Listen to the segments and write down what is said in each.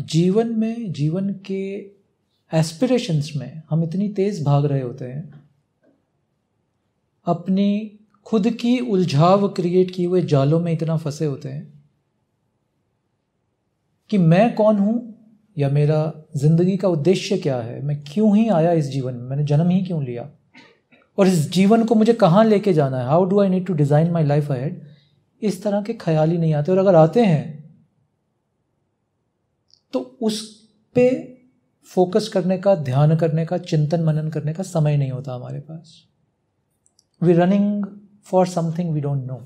जीवन में जीवन के एस्पिरेशंस में हम इतनी तेज़ भाग रहे होते हैं अपनी खुद की उलझाव क्रिएट किए हुए जालों में इतना फंसे होते हैं कि मैं कौन हूँ या मेरा ज़िंदगी का उद्देश्य क्या है मैं क्यों ही आया इस जीवन में मैंने जन्म ही क्यों लिया और इस जीवन को मुझे कहाँ लेके जाना है how do I need to design my life ahead इस तरह के ख्याल ही नहीं आते और अगर आते हैं तो उस पे फोकस करने का ध्यान करने का चिंतन मनन करने का समय नहीं होता हमारे पास we running for something we don't know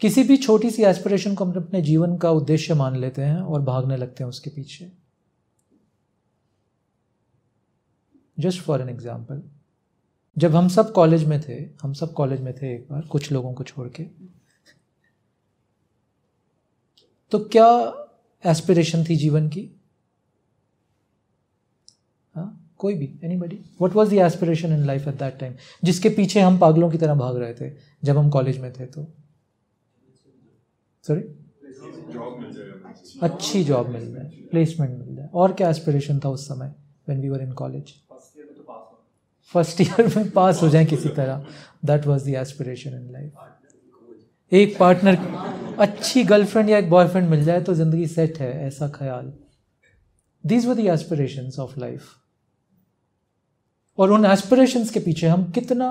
किसी भी छोटी सी एस्पिरेशन को हम अपने जीवन का उद्देश्य मान लेते हैं और भागने लगते हैं उसके पीछे जस्ट फॉर एन एग्जाम्पल जब हम सब कॉलेज में थे हम सब कॉलेज में थे एक बार कुछ लोगों को छोड़ के तो क्या एस्पिरेशन थी जीवन की हाँ, कोई भी anybody what was the aspiration in life at that time जिसके पीछे हम पागलों की तरह भाग रहे थे जब हम कॉलेज में थे तो सॉरी अच्छी जॉब मिल जाए प्लेसमेंट मिल जाए और क्या एस्पिरेशन था उस समय when we were in college first year में पास तो हो जाए किसी तरह that was the aspiration in life एक पार्टनर अच्छी गर्लफ्रेंड या एक बॉयफ्रेंड मिल जाए तो ज़िंदगी सेट है ऐसा ख्याल these were the of life और उन एस्परेशंस के पीछे हम कितना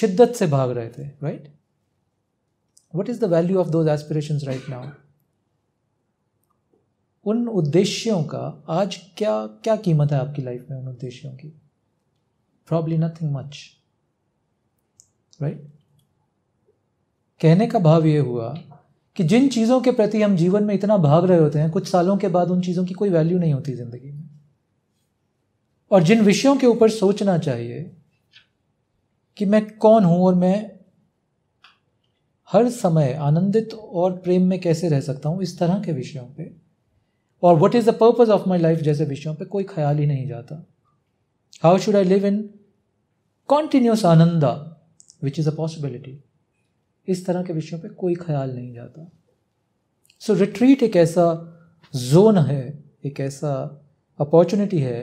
शिद्दत से भाग रहे थे right what is the value of those aspirations right now उन उद्देश्यों का आज क्या क्या कीमत है आपकी लाइफ में उन उद्देश्यों की प्रॉब्ली नथिंग मच राइट कहने का भाव ये हुआ कि जिन चीज़ों के प्रति हम जीवन में इतना भाग रहे होते हैं कुछ सालों के बाद उन चीज़ों की कोई वैल्यू नहीं होती ज़िंदगी में और जिन विषयों के ऊपर सोचना चाहिए कि मैं कौन हूँ और मैं हर समय आनंदित और प्रेम में कैसे रह सकता हूँ इस तरह के विषयों पे और what is the purpose of my life जैसे विषयों पे कोई ख्याल ही नहीं जाता how should I live in continuous ananda which is a possibility इस तरह के विषयों पे कोई ख्याल नहीं जाता सो so, रिट्रीट एक ऐसा जोन है एक ऐसा अपॉर्चुनिटी है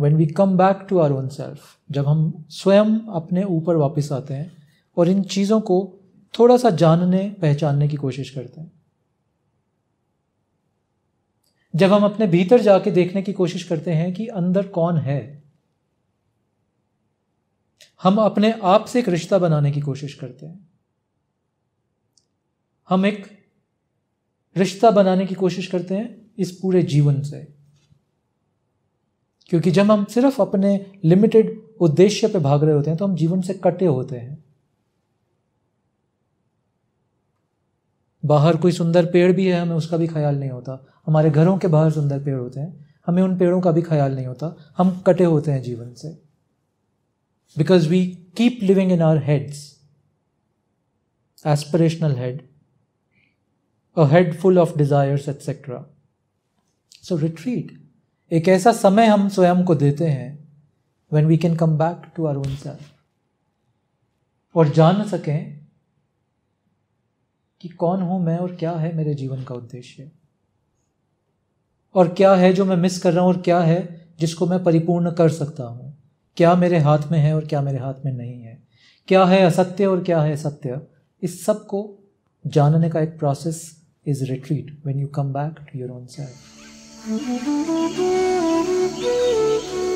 when we come back to our own self जब हम स्वयं अपने ऊपर वापस आते हैं और इन चीज़ों को थोड़ा सा जानने पहचानने की कोशिश करते हैं जब हम अपने भीतर जाके देखने की कोशिश करते हैं कि अंदर कौन है हम अपने आप से एक रिश्ता बनाने की कोशिश करते हैं हम एक रिश्ता बनाने की कोशिश करते हैं इस पूरे जीवन से क्योंकि जब हम सिर्फ अपने लिमिटेड उद्देश्य पे भाग रहे होते हैं तो हम जीवन से कटे होते हैं बाहर कोई सुंदर पेड़ भी है हमें उसका भी ख्याल नहीं होता हमारे घरों के बाहर सुंदर पेड़ होते हैं हमें उन पेड़ों का भी ख्याल नहीं होता हम कटे होते हैं जीवन से because we keep living in our heads. Aspirational head, a head full of desires etcetera so retreat एक ऐसा समय हम स्वयं को देते हैं when we can come back to our own self और जान सकें कि कौन हूं मैं और क्या है मेरे जीवन का उद्देश्य और क्या है जो मैं मिस कर रहा हूं और क्या है जिसको मैं परिपूर्ण कर सकता हूं क्या मेरे हाथ में है और क्या मेरे हाथ में नहीं है क्या है असत्य और क्या है सत्य इस सब को जानने का एक process is retreat when you come back to your own self